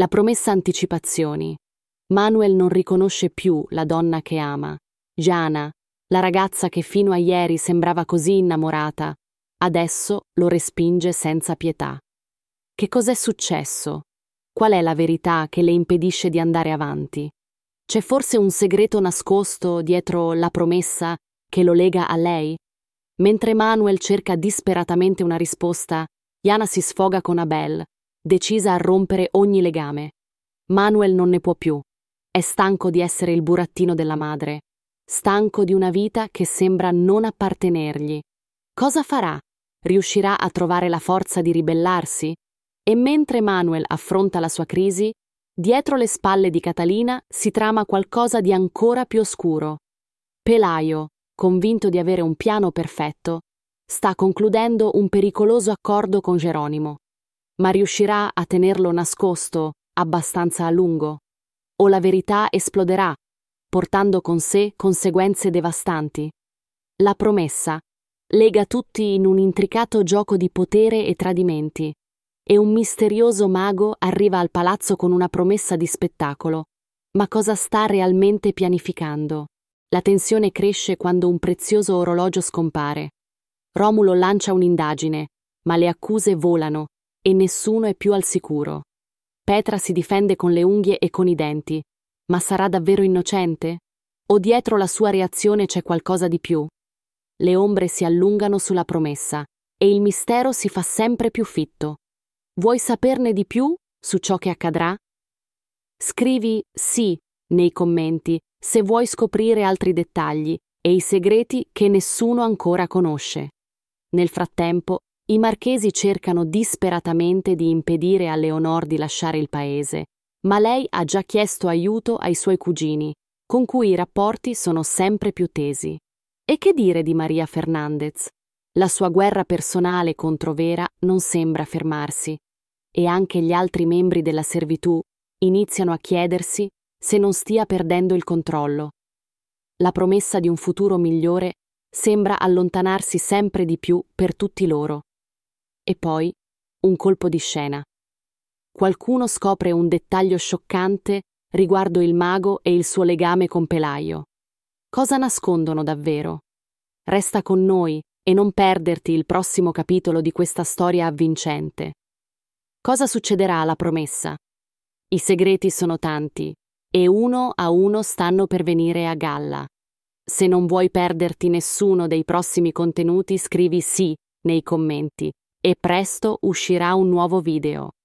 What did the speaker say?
La promessa anticipazioni. Manuel non riconosce più la donna che ama. Giana, la ragazza che fino a ieri sembrava così innamorata, adesso lo respinge senza pietà. Che cos'è successo? Qual è la verità che le impedisce di andare avanti? C'è forse un segreto nascosto dietro la promessa che lo lega a lei? Mentre Manuel cerca disperatamente una risposta, Jana si sfoga con Abel, decisa a rompere ogni legame. Manuel non ne può più. È stanco di essere il burattino della madre, stanco di una vita che sembra non appartenergli. Cosa farà? Riuscirà a trovare la forza di ribellarsi? E mentre Manuel affronta la sua crisi, dietro le spalle di Catalina si trama qualcosa di ancora più oscuro. Pelaio, convinto di avere un piano perfetto, sta concludendo un pericoloso accordo con Geronimo ma riuscirà a tenerlo nascosto abbastanza a lungo? O la verità esploderà, portando con sé conseguenze devastanti? La promessa lega tutti in un intricato gioco di potere e tradimenti, e un misterioso mago arriva al palazzo con una promessa di spettacolo. Ma cosa sta realmente pianificando? La tensione cresce quando un prezioso orologio scompare. Romulo lancia un'indagine, ma le accuse volano e nessuno è più al sicuro. Petra si difende con le unghie e con i denti. Ma sarà davvero innocente? O dietro la sua reazione c'è qualcosa di più? Le ombre si allungano sulla promessa e il mistero si fa sempre più fitto. Vuoi saperne di più su ciò che accadrà? Scrivi sì nei commenti se vuoi scoprire altri dettagli e i segreti che nessuno ancora conosce. Nel frattempo, i marchesi cercano disperatamente di impedire a Leonor di lasciare il paese, ma lei ha già chiesto aiuto ai suoi cugini, con cui i rapporti sono sempre più tesi. E che dire di Maria Fernandez? La sua guerra personale contro Vera non sembra fermarsi, e anche gli altri membri della servitù iniziano a chiedersi se non stia perdendo il controllo. La promessa di un futuro migliore sembra allontanarsi sempre di più per tutti loro. E poi un colpo di scena. Qualcuno scopre un dettaglio scioccante riguardo il mago e il suo legame con Pelaio. Cosa nascondono davvero? Resta con noi e non perderti il prossimo capitolo di questa storia avvincente. Cosa succederà alla promessa? I segreti sono tanti e uno a uno stanno per venire a galla. Se non vuoi perderti nessuno dei prossimi contenuti, scrivi sì nei commenti e presto uscirà un nuovo video.